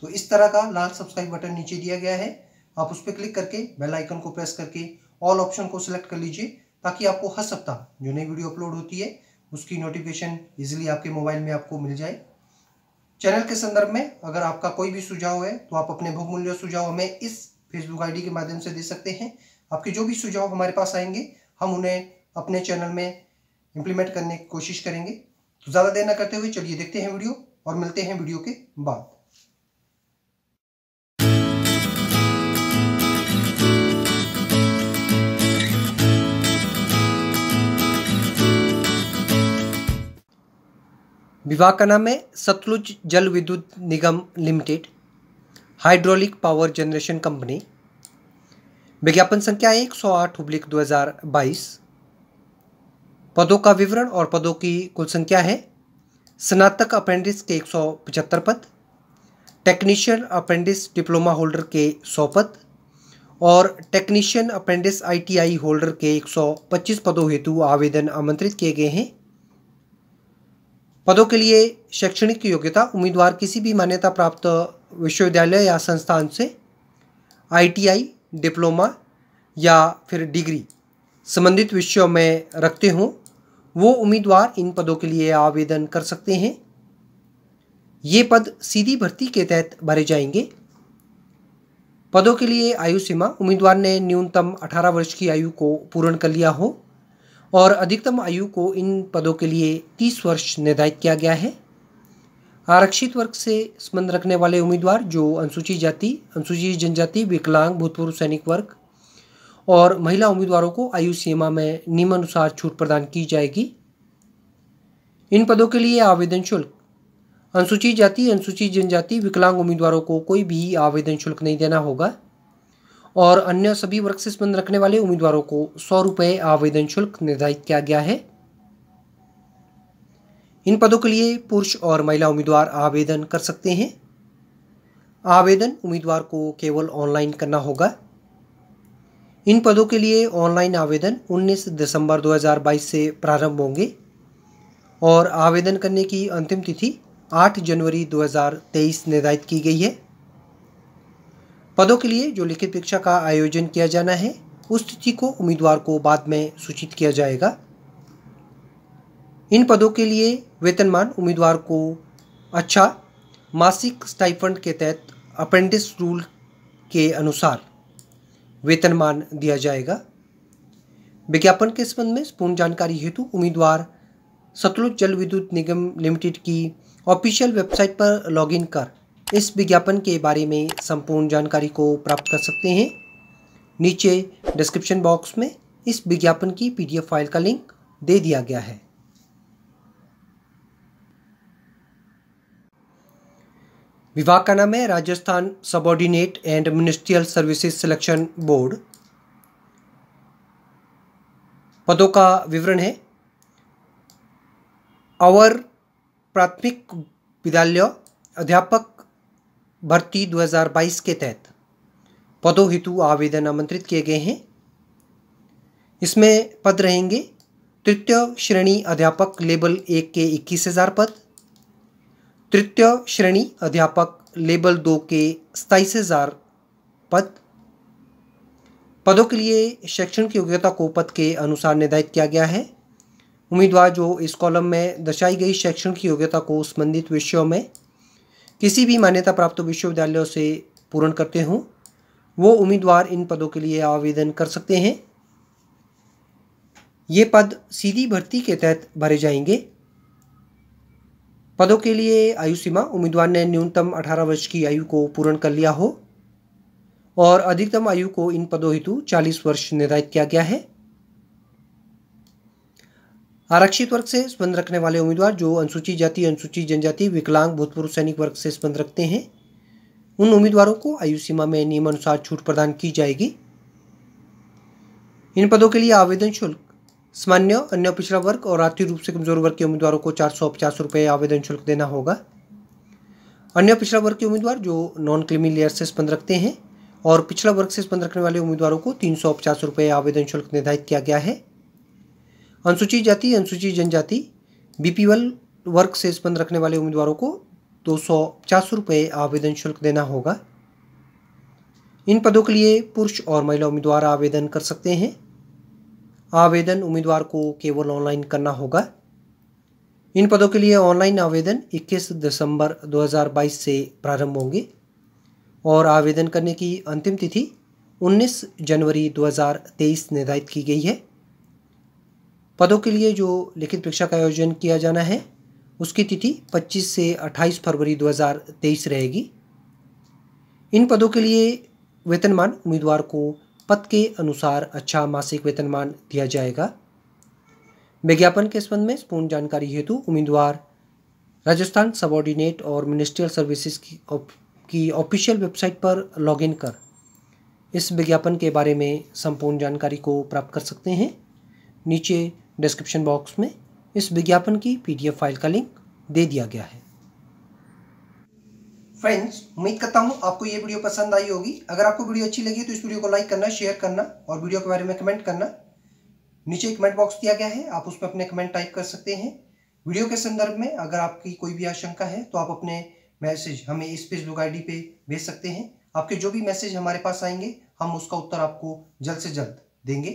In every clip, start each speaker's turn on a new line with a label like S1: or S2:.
S1: तो इस तरह का लाल सब्सक्राइब बटन नीचे दिया गया है आप उस पर क्लिक करके बेल आइकन को प्रेस करके ऑल ऑप्शन को सिलेक्ट कर लीजिए ताकि आपको हर सप्ताह जो नई वीडियो अपलोड होती है उसकी नोटिफिकेशन इजिली आपके मोबाइल में आपको मिल जाए चैनल के संदर्भ में अगर आपका कोई भी सुझाव है तो आप अपने बहुमूल्य सुझाव हमें इस फेसबुक आईडी के माध्यम से दे सकते हैं आपके जो भी सुझाव हमारे पास आएंगे हम उन्हें अपने चैनल में इम्प्लीमेंट करने की कोशिश करेंगे तो ज़्यादा देर ना करते हुए चलिए देखते हैं वीडियो और मिलते हैं वीडियो के बाद विभाग का नाम है Satluj Jal Vidyut Nigam limited hydraulic power generation company विज्ञापन संख्या एक सौ आठ उब्लिक दो हज़ार बाईस पदों का विवरण और पदों की कुल संख्या है स्नातक अप्रेंटिस के एक सौ पचहत्तर पद टेक्नीशियन अप्रेंटिस डिप्लोमा होल्डर के सौ पद और टेक्नीशियन अप्रेंटिस आईटीआई होल्डर के 125 पदों हेतु आवेदन आमंत्रित किए गए हैं पदों के लिए शैक्षणिक योग्यता उम्मीदवार किसी भी मान्यता प्राप्त विश्वविद्यालय या संस्थान से आईटीआई डिप्लोमा या फिर डिग्री संबंधित विषयों में रखते हों वो उम्मीदवार इन पदों के लिए आवेदन कर सकते हैं ये पद सीधी भर्ती के तहत भरे जाएंगे पदों के लिए आयु सीमा उम्मीदवार ने न्यूनतम 18 वर्ष की आयु को पूर्ण कर लिया हो और अधिकतम आयु को इन पदों के लिए तीस वर्ष निर्धारित किया गया है आरक्षित वर्ग से संबंध रखने वाले उम्मीदवार जो अनुसूचित जाति अनुसूचित जनजाति विकलांग भूतपूर्व सैनिक वर्ग और महिला उम्मीदवारों को आयु सीमा में नियमानुसार छूट प्रदान की जाएगी इन पदों के लिए आवेदन शुल्क अनुसूचित जाति अनुसूचित जनजाति विकलांग उम्मीदवारों को कोई भी आवेदन शुल्क नहीं देना होगा और अन्य सभी वर्ग से संबंध रखने वाले उम्मीदवारों को सौ रुपये आवेदन शुल्क निर्धारित किया गया है इन पदों के लिए पुरुष और महिला उम्मीदवार आवेदन कर सकते हैं आवेदन उम्मीदवार को केवल ऑनलाइन करना होगा इन पदों के लिए ऑनलाइन आवेदन 19 दिसंबर 2022 से प्रारंभ होंगे और आवेदन करने की अंतिम तिथि 8 जनवरी 2023 निर्धारित की गई है पदों के लिए जो लिखित परीक्षा का आयोजन किया जाना है उस तिथि को उम्मीदवार को बाद में सूचित किया जाएगा इन पदों के लिए वेतनमान उम्मीदवार को अच्छा मासिक स्टाइफंड के तहत अप्रेंटिस रूल के अनुसार वेतनमान दिया जाएगा विज्ञापन के संबंध में पूर्ण जानकारी हेतु उम्मीदवार सतलुज जल विद्युत निगम लिमिटेड की ऑफिशियल वेबसाइट पर लॉगिन कर इस विज्ञापन के बारे में संपूर्ण जानकारी को प्राप्त कर सकते हैं नीचे डिस्क्रिप्शन बॉक्स में इस विज्ञापन की पीडीएफ फाइल का लिंक दे दिया गया है विभाग का नाम है Rajasthan subordinate and ministerial services selection board पदों का विवरण है अवर प्राथमिक विद्यालय अध्यापक भर्ती 2022 के तहत पदों हेतु आवेदन आमंत्रित किए गए हैं इसमें पद रहेंगे तृतीय श्रेणी अध्यापक लेबल एक के इक्कीस हज़ार पद तृतीय श्रेणी अध्यापक लेबल दो के सताईस हज़ार पद पदों के लिए शैक्षणिक योग्यता को पद के अनुसार निर्धारित किया गया है उम्मीदवार जो इस कॉलम में दर्शाई गई शैक्षणिक योग्यता को संबंधित विषयों में किसी भी मान्यता प्राप्त विश्वविद्यालयों से पूर्ण करते हों वो उम्मीदवार इन पदों के लिए आवेदन कर सकते हैं ये पद सीधी भर्ती के तहत भरे जाएंगे पदों के लिए आयु सीमा उम्मीदवार ने न्यूनतम 18 वर्ष की आयु को पूर्ण कर लिया हो और अधिकतम आयु को इन पदों हेतु 40 वर्ष निर्धारित किया गया है आरक्षित वर्ग से संबंध रखने वाले उम्मीदवार जो अनुसूचित जाति अनुसूचित जनजाति विकलांग भूतपूर्व सैनिक वर्ग से संबंध रखते हैं उन उम्मीदवारों को आयु सीमा में नियमानुसार छूट प्रदान की जाएगी इन पदों के लिए आवेदन शुल्क सामान्य अन्य पिछड़ा वर्ग और आर्थिक रूप से कमजोर वर्ग के उम्मीदवारों को चार सौ पचास रुपये आवेदन शुल्क देना होगा अन्य पिछड़ा वर्ग के उम्मीदवार जो नॉन क्रीमी लेयर से संबंध रखते हैं और पिछड़ा वर्ग से संबंध रखने वाले उम्मीदवारों को तीन सौ पचास रुपये आवेदन शुल्क निर्धारित किया गया है अनुसूचित जाति अनुसूचित जनजाति बीपीएल वर्ग से संबंध रखने वाले उम्मीदवारों को दो सौ पचास रुपये आवेदन शुल्क देना होगा इन पदों के लिए पुरुष और महिला उम्मीदवार आवेदन कर सकते हैं आवेदन उम्मीदवार को केवल ऑनलाइन करना होगा इन पदों के लिए ऑनलाइन आवेदन 21 दिसंबर 2022 से प्रारंभ होंगे और आवेदन करने की अंतिम तिथि 19 जनवरी 2023 निर्धारित की गई है पदों के लिए जो लिखित परीक्षा का आयोजन किया जाना है उसकी तिथि 25 से 28 फरवरी 2023 रहेगी इन पदों के लिए वेतनमान उम्मीदवार को पद के अनुसार अच्छा मासिक वेतनमान दिया जाएगा विज्ञापन के संबंध में पूर्ण जानकारी हेतु उम्मीदवार राजस्थान सबॉर्डिनेट और मिनिस्ट्रियल सर्विसेज की की ऑफिशियल वेबसाइट पर लॉगिन कर इस विज्ञापन के बारे में संपूर्ण जानकारी को प्राप्त कर सकते हैं नीचे डिस्क्रिप्शन बॉक्स में इस विज्ञापन की पीडीएफ फाइल का लिंक दे दिया गया है फ्रेंड्स उम्मीद करता हूँ आपको ये वीडियो पसंद आई होगी अगर आपको वीडियो अच्छी लगी तो इस वीडियो को लाइक करना शेयर करना और वीडियो के बारे में कमेंट करना नीचे कमेंट बॉक्स दिया गया है आप उस पर अपने कमेंट टाइप कर सकते हैं वीडियो के संदर्भ में अगर आपकी कोई भी आशंका है तो आप अपने मैसेज हमें इस फेसबुक आई पे भेज सकते हैं आपके जो भी मैसेज हमारे पास आएंगे हम उसका उत्तर आपको जल्द से जल्द देंगे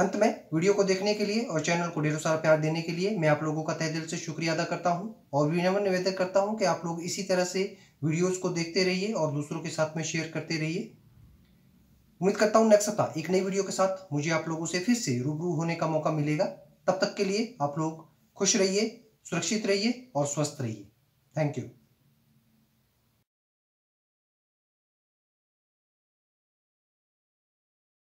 S1: अंत में वीडियो को देखने के लिए और चैनल को ढेरों सारा प्यार देने के लिए मैं आप लोगों का तहे दिल से शुक्रिया अदा करता हूँ और विनम्र निवेदन करता हूँ कि आप लोग इसी तरह से वीडियोस को देखते रहिए और दूसरों के साथ में शेयर करते रहिए उम्मीद करता हूँ नेक्स्ट सप्ताह एक नई वीडियो के साथ मुझे आप लोगों से फिर से रूबरू होने का मौका मिलेगा तब तक के लिए आप लोग खुश रहिए सुरक्षित रहिए और स्वस्थ रहिए थैंक यू